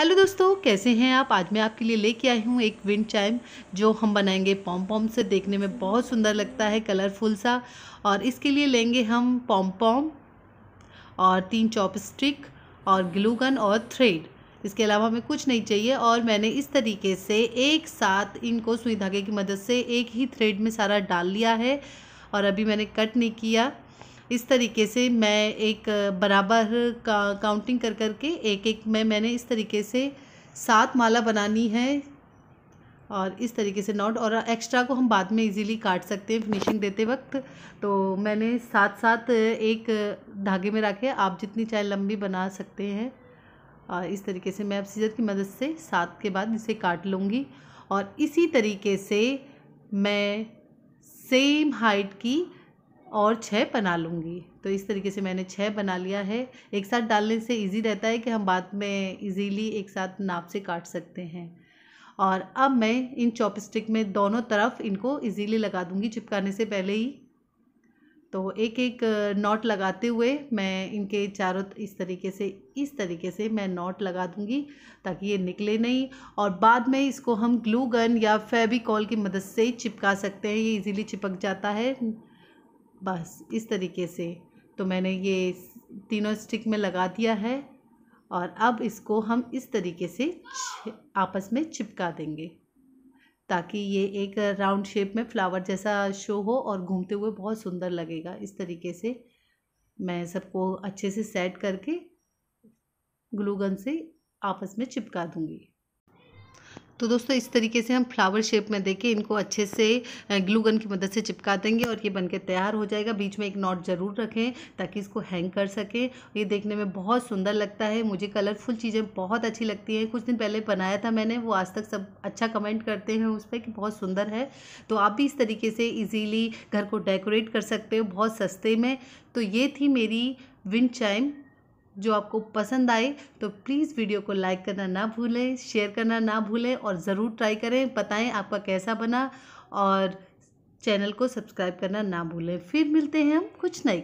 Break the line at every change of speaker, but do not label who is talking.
hello दोस्तों कैसे हैं आप आज मैं आपके लिए लेके आई हूँ एक विंड चाइम जो हम बनाएंगे पॉम पॉम से देखने में बहुत सुंदर लगता है कलरफुल सा और इसके लिए लेंगे हम पॉम पॉम और तीन चॉप स्टिक और ग्लूगन और थ्रेड इसके अलावा हमें कुछ नहीं चाहिए और मैंने इस तरीके से एक साथ इनको सुई धागे की मदद से एक ही थ्रेड में सारा डाल लिया है और अभी मैंने कट नहीं किया इस तरीके से मैं एक बराबर का काउंटिंग कर कर के एक एक में मैंने इस तरीके से सात माला बनानी है और इस तरीके से नॉट और एक्स्ट्रा को हम बाद में इजीली काट सकते हैं फिनिशिंग देते वक्त तो मैंने साथ साथ एक धागे में रखे आप जितनी चाहे लंबी बना सकते हैं और इस तरीके से मैं अब सीजर की मदद से सात के बाद इसे काट लूँगी और इसी तरीके से मैं सेम हाइट की और छः बना लूँगी तो इस तरीके से मैंने छः बना लिया है एक साथ डालने से इजी रहता है कि हम बाद में इजीली एक साथ नाप से काट सकते हैं और अब मैं इन चॉपस्टिक में दोनों तरफ इनको इजीली लगा दूँगी चिपकाने से पहले ही तो एक एक नॉट लगाते हुए मैं इनके चारों इस तरीके से इस तरीके से मैं नॉट लगा दूँगी ताकि ये निकले नहीं और बाद में इसको हम ग्लू गन या फेबिकॉल की मदद से चिपका सकते हैं ये इजीली चिपक जाता है बस इस तरीके से तो मैंने ये तीनों स्टिक में लगा दिया है और अब इसको हम इस तरीके से आपस में चिपका देंगे ताकि ये एक राउंड शेप में फ्लावर जैसा शो हो और घूमते हुए बहुत सुंदर लगेगा इस तरीके से मैं सबको अच्छे से सेट करके ग्लूगन से आपस में चिपका दूंगी तो दोस्तों इस तरीके से हम फ्लावर शेप में देके इनको अच्छे से ग्लू गन की मदद से चिपका देंगे और ये बनके तैयार हो जाएगा बीच में एक नॉट ज़रूर रखें ताकि इसको हैंग कर सकें ये देखने में बहुत सुंदर लगता है मुझे कलरफुल चीज़ें बहुत अच्छी लगती हैं कुछ दिन पहले बनाया था मैंने वो आज तक सब अच्छा कमेंट करते हैं उस पर कि बहुत सुंदर है तो आप भी इस तरीके से ईजीली घर को डेकोरेट कर सकते हो बहुत सस्ते में तो ये थी मेरी विंड चाइम जो आपको पसंद आए तो प्लीज़ वीडियो को लाइक करना ना भूलें शेयर करना ना भूलें और ज़रूर ट्राई करें बताएं आपका कैसा बना और चैनल को सब्सक्राइब करना ना भूलें फिर मिलते हैं हम कुछ नहीं